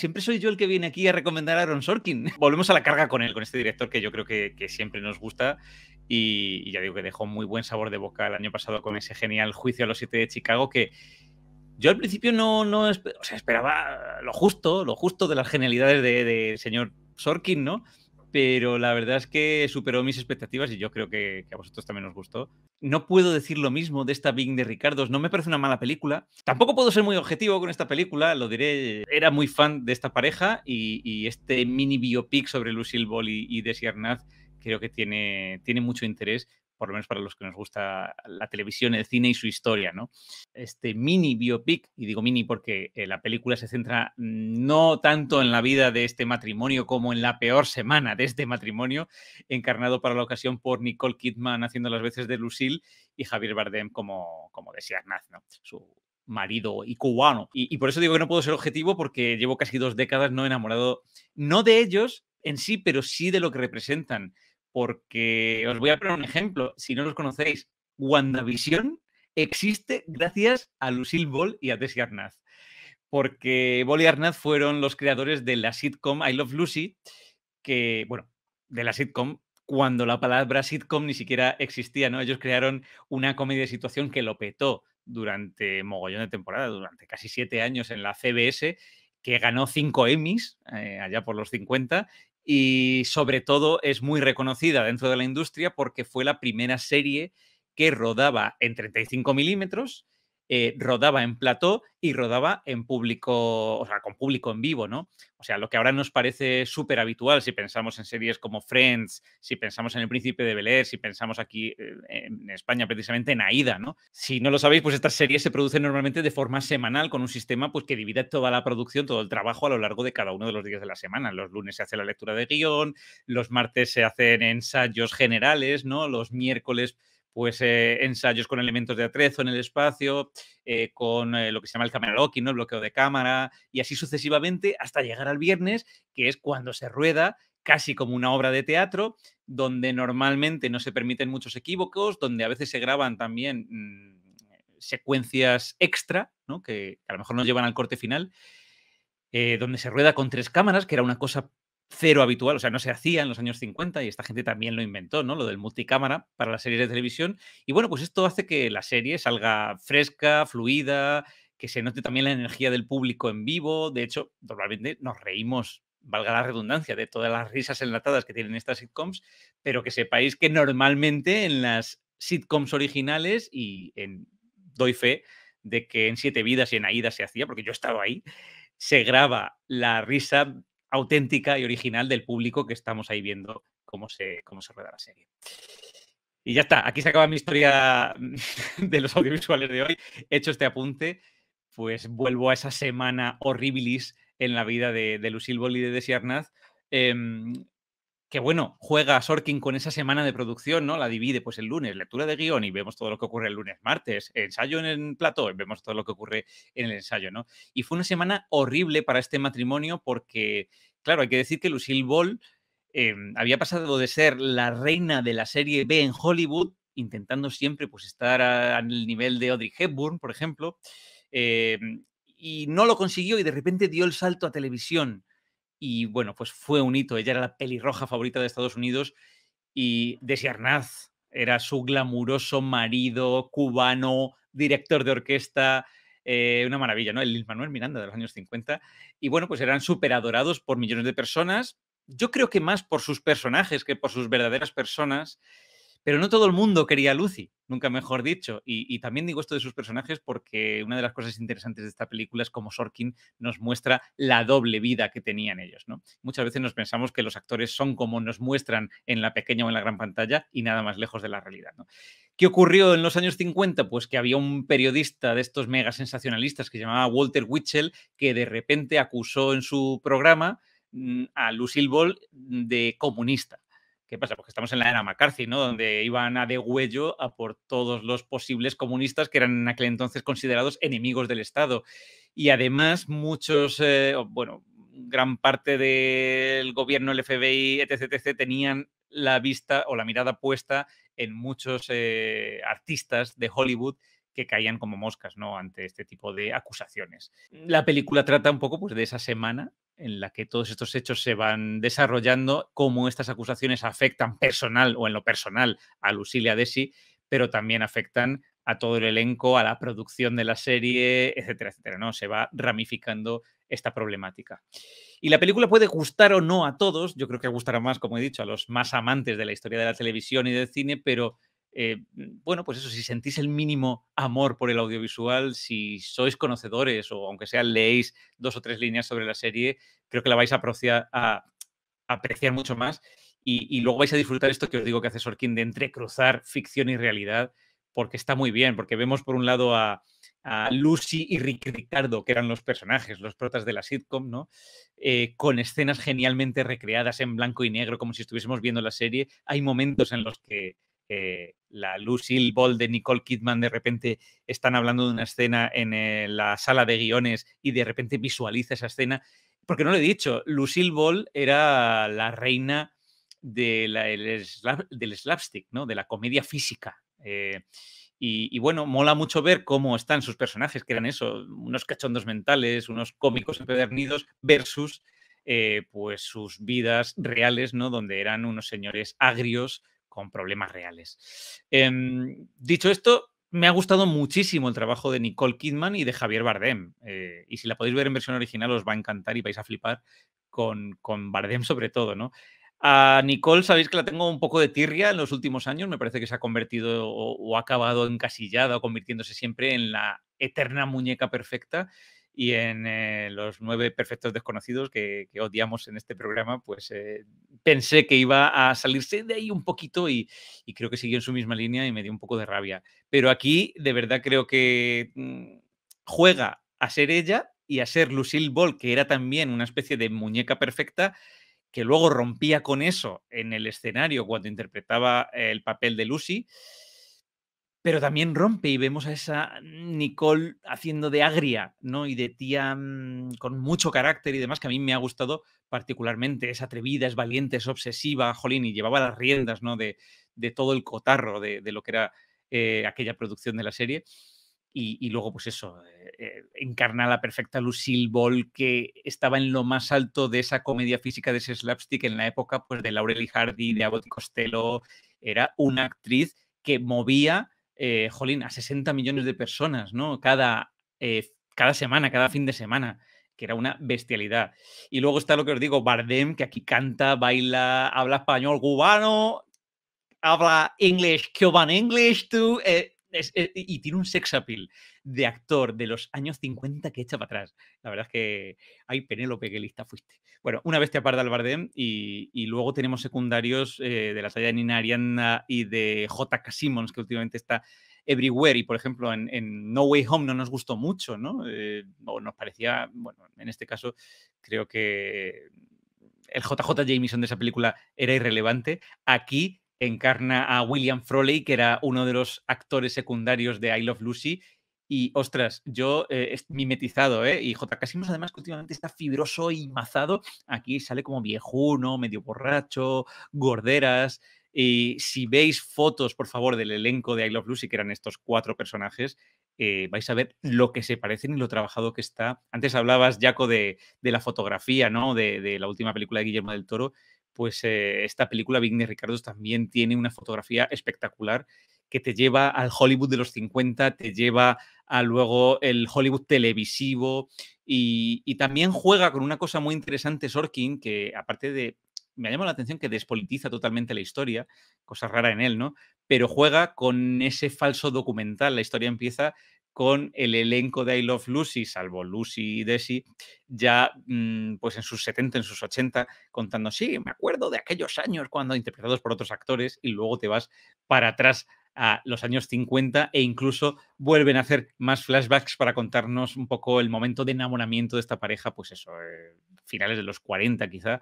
siempre soy yo el que viene aquí a recomendar a Aaron Sorkin. Volvemos a la carga con él, con este director que yo creo que, siempre nos gusta y, ya digo que dejó muy buen sabor de boca el año pasado con ese genial juicio a los siete de Chicago que yo al principio no, no esperaba lo justo, lo justo de las genialidades del de señor Sorkin, ¿no? pero la verdad es que superó mis expectativas y yo creo que, a vosotros también os gustó. No puedo decir lo mismo de esta Bing de Ricardos, no me parece una mala película. Tampoco puedo ser muy objetivo con esta película, lo diré. Era muy fan de esta pareja y, este mini biopic sobre Lucille Ball y, y Desi Arnaz creo que tiene, tiene mucho interés por lo menos para los que nos gusta la televisión, el cine y su historia, ¿no? Este mini biopic, y digo mini porque eh, la película se centra no tanto en la vida de este matrimonio como en la peor semana de este matrimonio, encarnado para la ocasión por Nicole Kidman haciendo las veces de Lucille y Javier Bardem como, como decía Agnaz, ¿no? Su, marido y cubano. Y, y, por eso digo que no puedo ser objetivo porque llevo casi dos décadas no enamorado, no de ellos en sí, pero sí de lo que representan porque os voy a poner un ejemplo. Si no los conocéis, WandaVision existe gracias a Lucille Ball y a Desi Arnaz. Porque Ball y Arnaz fueron los creadores de la sitcom I Love Lucy, que, bueno, de la sitcom cuando la palabra sitcom ni siquiera existía, ¿no? Ellos crearon una comedia de situación que lo petó durante mogollón de temporada, durante casi siete años en la CBS, que ganó cinco Emmys eh, allá por los 50 y sobre todo es muy reconocida dentro de la industria porque fue la primera serie que rodaba en 35 milímetros eh, rodaba en plató y rodaba en público, o sea, con público en vivo, ¿no? O sea, lo que ahora nos parece súper habitual si pensamos en series como Friends, si pensamos en El Príncipe de Bel si pensamos aquí eh, en España precisamente en Aida, ¿no? Si no lo sabéis, pues estas series se producen normalmente de forma semanal con un sistema pues, que divide toda la producción, todo el trabajo a lo largo de cada uno de los días de la semana. Los lunes se hace la lectura de guión, los martes se hacen ensayos generales, ¿no? Los miércoles pues eh, ensayos con elementos de atrezo en el espacio, eh, con eh, lo que se llama el camera locking, ¿no? el bloqueo de cámara, y así sucesivamente hasta llegar al viernes, que es cuando se rueda casi como una obra de teatro, donde normalmente no se permiten muchos equívocos, donde a veces se graban también mm, secuencias extra, que, a lo mejor no llevan al corte final. donde se rueda con tres cámaras, que era una cosa cero habitual, o sea, no se hacía en los años 50 y esta gente también lo inventó, ¿no? Lo del multicámara para las series de televisión. Y bueno, pues esto hace que la serie salga fresca, fluida, que se note también la energía del público en vivo. De hecho, normalmente nos reímos, valga la redundancia, de todas las risas enlatadas que tienen estas sitcoms, pero que sepáis que normalmente en las sitcoms originales y en doy fe de que en Siete Vidas y en Aida se hacía, porque yo he estado ahí, se graba la risa auténtica y original del público que estamos ahí viendo cómo se, cómo se rueda la serie. Y ya está, aquí se acaba mi historia de los audiovisuales de hoy. hecho este apunte, pues vuelvo a esa semana horribilis en la vida de, de Lucille de Desi Arnaz, em, que bueno, juega Sorkin con esa semana de producción, ¿no? La divide pues el lunes, lectura de guión y vemos todo lo que ocurre el lunes, martes, ensayo en el plató, y vemos todo lo que ocurre en el ensayo, ¿no? Y fue una semana horrible para este matrimonio porque, claro, hay que decir que Lucille Ball em, había pasado de ser la reina de la serie B en Hollywood, intentando siempre pues estar al nivel de Audrey Hepburn, por ejemplo, em, y no lo consiguió y de repente dio el salto a televisión y bueno, pues fue un hito. Ella era la pelirroja favorita de Estados Unidos y Desi Arnaz era su glamuroso marido cubano, director de orquesta, eh, una maravilla, ¿no? El Manuel Miranda de los años 50. Y bueno, pues eran súper adorados por millones de personas. Yo creo que más por sus personajes que por sus verdaderas personas. Pero no todo el mundo quería a Lucy, nunca mejor dicho. Y, también digo esto de sus personajes porque una de las cosas interesantes de esta película es cómo Sorkin nos muestra la doble vida que tenían ellos. ¿no? Muchas veces nos pensamos que los actores son como nos muestran en la pequeña o en la gran pantalla y nada más lejos de la realidad. ¿Qué ocurrió en los años 50? Pues que había un periodista de estos mega sensacionalistas que se llamaba Walter Witchell, que de repente acusó en su programa mm, a Lucille Ball de comunista. ¿Qué pasa? Porque pues estamos en la era McCarthy, ¿no? Donde iban a degüello a por todos los posibles comunistas que eran en aquel entonces considerados enemigos del Estado. Y además, muchos, eh, bueno, gran parte del gobierno, el FBI, etc., tenían la vista o la mirada puesta en muchos eh, artistas de Hollywood que caían como moscas ¿no? ante este tipo de acusaciones. La película trata un poco pues, de esa semana en la que todos estos hechos se van desarrollando, cómo estas acusaciones afectan personal o en lo personal a Lucilia Desi, pero también afectan a todo el elenco, a la producción de la serie, etcétera, etcétera. ¿no? Se va ramificando esta problemática. Y la película puede gustar o no a todos, yo creo que gustará más, como he dicho, a los más amantes de la historia de la televisión y del cine, pero eh, mm, bueno, pues eso, si sentís el mínimo amor por el audiovisual, si sois conocedores o aunque sea leéis dos o tres líneas sobre la serie, creo que la vais a, apreciar, mucho más y, luego vais a disfrutar esto que os digo que hace Sorkin de entrecruzar ficción y realidad, porque está muy bien, porque vemos por un lado a, Lucy y Rick Ricardo, que eran los personajes, los protas de la sitcom, ¿no? Eh, con escenas genialmente recreadas en blanco y negro, como si estuviésemos viendo la serie. Hay momentos en los que eh, la Lucille Ball de Nicole Kidman, de repente están hablando de una escena en eh, la sala de guiones y de repente visualiza esa escena. Porque no lo he dicho, Lucille Ball era la reina de la, del slapstick, ¿no? de la comedia física. Eh, y, bueno, mola mucho ver cómo están sus personajes, que eran eso, unos cachondos mentales, unos cómicos empedernidos, versus eh, pues sus vidas reales, ¿no? Donde eran unos señores agrios con problemas reales. Em, dicho esto, me ha gustado muchísimo el trabajo de Nicole Kidman y de Javier Bardem. Eh, y si la podéis ver en versión original, os va a encantar y vais a flipar con, con Bardem sobre todo, ¿no? A Nicole sabéis que la tengo un poco de tirria en los últimos años, me parece que se ha convertido o, o ha acabado encasillada o convirtiéndose siempre en la eterna muñeca perfecta y en eh, los nueve perfectos desconocidos que, odiamos en este programa, pues eh, pensé que iba a salirse de ahí un poquito y, creo que siguió en su misma línea y me dio un poco de rabia. Pero aquí de verdad creo que mm, juega a ser ella y a ser Lucille Ball, que era también una especie de muñeca perfecta, que luego rompía con eso en el escenario cuando interpretaba el papel de Lucy pero también rompe y vemos a esa Nicole haciendo de agria, ¿no? Y de tía mm, con mucho carácter y demás, que a mí me ha gustado particularmente. Es atrevida, es valiente, es obsesiva, jolín, y llevaba las riendas, ¿no? De, todo el cotarro de, lo que era eh, aquella producción de la serie. Y, luego, pues eso, eh, eh, encarna la perfecta Lucille Ball, que estaba en lo más alto de esa comedia física, de ese slapstick en la época, pues de Laurel y Hardy, de Abbott y Costello. Era una actriz que movía eh, jolín, a 60 millones de personas, ¿no? Cada, eh, cada semana, cada fin de semana, que era una bestialidad. Y luego está lo que os digo, Bardem, que aquí canta, baila, habla español cubano, habla inglés, cuban English, tú, eh, eh, y tiene un sex appeal de actor de los años 50 que echa para atrás. La verdad es que, ay, Penélope, qué lista fuiste. Bueno, una bestia parda al Bardem y, luego tenemos secundarios eh, de la talla de Nina Ariana y de J.K. Simmons, que últimamente está Everywhere y, por ejemplo, en, No Way Home no nos gustó mucho, ¿no? Eh, o nos parecía, bueno, en este caso creo que el JJ Jameson de esa película era irrelevante. Aquí encarna a William Froley, que era uno de los actores secundarios de I Love Lucy. Y ostras, yo eh, es mimetizado, ¿eh? Y J. Casimus, además, que últimamente está fibroso y mazado. Aquí sale como viejuno, medio borracho, gorderas. Y si veis fotos, por favor, del elenco de I Love Lucy, que eran estos cuatro personajes, eh, vais a ver lo que se parecen y lo trabajado que está. Antes hablabas, Jaco, de, la fotografía, ¿no? De, de, la última película de Guillermo del Toro pues eh, esta película Vigne Ricardo, también tiene una fotografía espectacular que te lleva al Hollywood de los 50, te lleva a luego el Hollywood televisivo y, y también juega con una cosa muy interesante Sorkin, que aparte de, me llama la atención que despolitiza totalmente la historia, cosa rara en él, ¿no? Pero juega con ese falso documental. La historia empieza con el elenco de I Love Lucy, salvo Lucy y Desi, ya mm, pues en sus 70, en sus 80, contando, sí, me acuerdo de aquellos años cuando interpretados por otros actores y luego te vas para atrás a los años 50 e incluso vuelven a hacer más flashbacks para contarnos un poco el momento de enamoramiento de esta pareja, pues eso, eh, finales de los 40 quizá,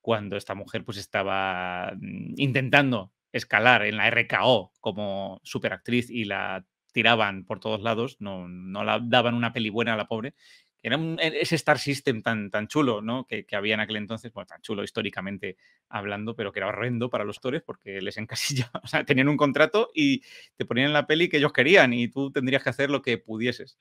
cuando esta mujer pues estaba mm, intentando escalar en la RKO como superactriz y la tiraban por todos lados, no, no la daban una peli buena a la pobre. Era e, ese Star System tan, tan chulo ¿no? que, que, había en aquel entonces, bueno, tan chulo históricamente hablando, pero que era horrendo para los Tores porque les encasillaban, o sea, tenían un contrato y te ponían la peli que ellos querían y tú tendrías que hacer lo que pudieses.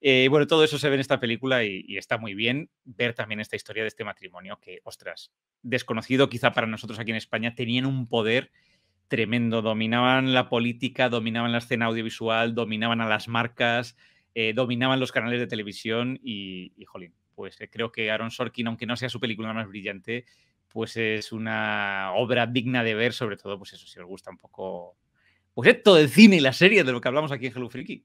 Eh, bueno, todo eso se ve en esta película y, y está muy bien ver también esta historia de este matrimonio que, ostras, desconocido quizá para nosotros aquí en España, tenían un poder tremendo. Dominaban la política, dominaban la escena audiovisual, dominaban a las marcas, eh, dominaban los canales de televisión y, jolín, pues eh, creo que Aaron Sorkin, aunque no sea su película más brillante, pues es una obra digna de ver, sobre todo, pues eso, si os gusta un poco, pues esto del cine y la serie de lo que hablamos aquí en Hello Freaky.